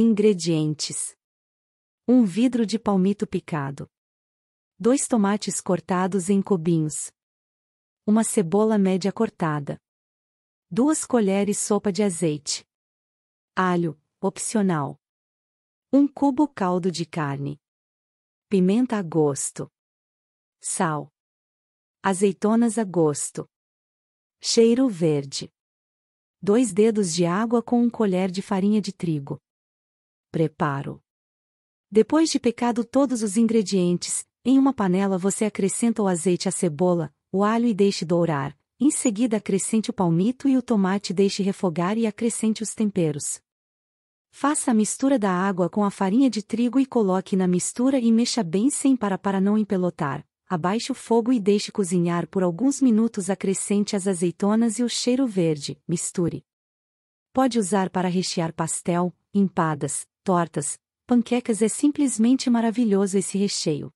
Ingredientes: um vidro de palmito picado, dois tomates cortados em cubinhos, uma cebola média cortada, duas colheres sopa de azeite, alho opcional, um cubo caldo de carne, pimenta a gosto, sal, azeitonas a gosto, cheiro verde, dois dedos de água com um colher de farinha de trigo preparo. Depois de pecado todos os ingredientes, em uma panela você acrescenta o azeite, a cebola, o alho e deixe dourar. Em seguida acrescente o palmito e o tomate, deixe refogar e acrescente os temperos. Faça a mistura da água com a farinha de trigo e coloque na mistura e mexa bem sem parar para não empelotar. Abaixe o fogo e deixe cozinhar por alguns minutos. Acrescente as azeitonas e o cheiro verde. Misture. Pode usar para rechear pastel, empadas, tortas, panquecas é simplesmente maravilhoso esse recheio.